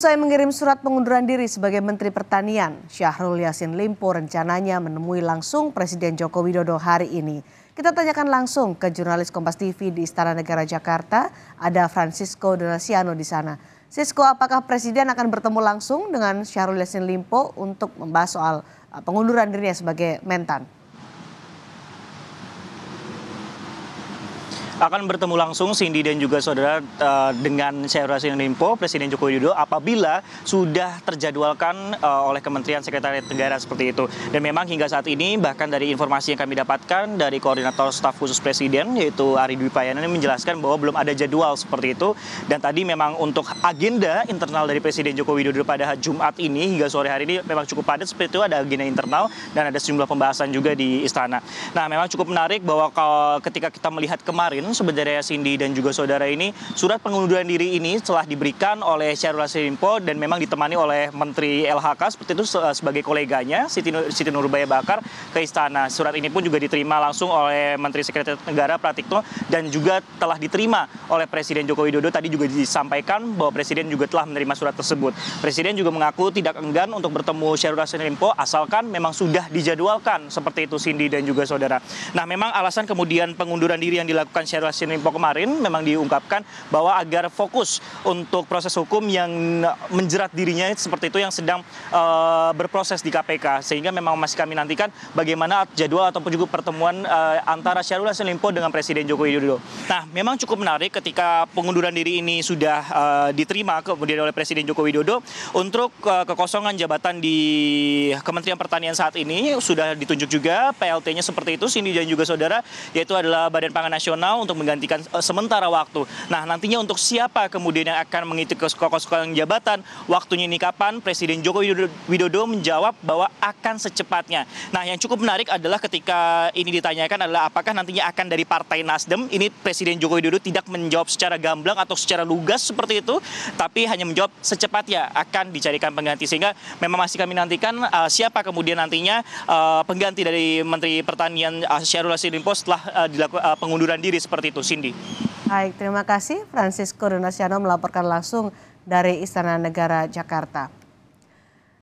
Usai mengirim surat pengunduran diri sebagai Menteri Pertanian, Syahrul Yasin Limpo rencananya menemui langsung Presiden Joko Widodo hari ini. Kita tanyakan langsung ke jurnalis Kompas TV di Istana Negara Jakarta, ada Francisco Donasiano di sana. Sisko, apakah Presiden akan bertemu langsung dengan Syahrul Yasin Limpo untuk membahas soal eh, pengunduran dirinya sebagai Mentan? akan bertemu langsung Cindy dan juga saudara eh, dengan Syahrul Yassin Limpo, Presiden Joko Widodo apabila sudah terjadwalkan eh, oleh Kementerian Sekretariat Negara seperti itu. Dan memang hingga saat ini bahkan dari informasi yang kami dapatkan dari koordinator staf khusus Presiden yaitu Ari Dwi Payana menjelaskan bahwa belum ada jadwal seperti itu dan tadi memang untuk agenda internal dari Presiden Joko Widodo pada Jumat ini hingga sore hari ini memang cukup padat seperti itu ada agenda internal dan ada sejumlah pembahasan juga di istana. Nah, memang cukup menarik bahwa kalau eh, ketika kita melihat kemarin siang sebenarnya Cindy dan juga saudara ini surat pengunduran diri ini telah diberikan oleh Syahrul Yassin Limpo dan memang ditemani oleh Menteri LHK seperti itu sebagai koleganya Siti, Nur, Siti Nurbaya Bakar ke istana. Surat ini pun juga diterima langsung oleh Menteri Sekretariat Negara Pratikno dan juga telah diterima oleh Presiden Joko Widodo tadi juga disampaikan bahwa Presiden juga telah menerima surat tersebut. Presiden juga mengaku tidak enggan untuk bertemu Syahrul Yassin Limpo asalkan memang sudah dijadwalkan seperti itu Cindy dan juga saudara. Nah, memang alasan kemudian pengunduran diri yang dilakukan Syahrul Syahrul Yassin Limpo kemarin memang diungkapkan bahwa agar fokus untuk proses hukum yang menjerat dirinya seperti itu yang sedang uh, berproses di KPK sehingga memang masih kami nantikan bagaimana jadwal ataupun juga pertemuan uh, antara Syahrul Yassin Limpo dengan Presiden Joko Widodo. Nah, memang cukup menarik ketika pengunduran diri ini sudah uh, diterima kemudian oleh Presiden Joko Widodo untuk uh, kekosongan jabatan di Kementerian Pertanian saat ini sudah ditunjuk juga PLT-nya seperti itu Sini dan juga saudara yaitu adalah Badan Pangan Nasional untuk menggantikan uh, sementara waktu. Nah, nantinya untuk siapa kemudian yang akan mengikuti kekosongan jabatan, waktunya ini kapan? Presiden Joko Widodo menjawab bahwa akan secepatnya. Nah, yang cukup menarik adalah ketika ini ditanyakan adalah apakah nantinya akan dari Partai Nasdem? Ini Presiden Joko Widodo tidak menjawab secara gamblang atau secara lugas seperti itu, tapi hanya menjawab secepatnya akan dicarikan pengganti sehingga memang masih kami nantikan uh, siapa kemudian nantinya uh, pengganti dari Menteri Pertanian uh, Syahrul Yassin Limpo setelah uh, dilakukan uh, pengunduran diri seperti itu, Cindy. Baik, terima kasih Francisco Donasiano melaporkan langsung dari Istana Negara Jakarta.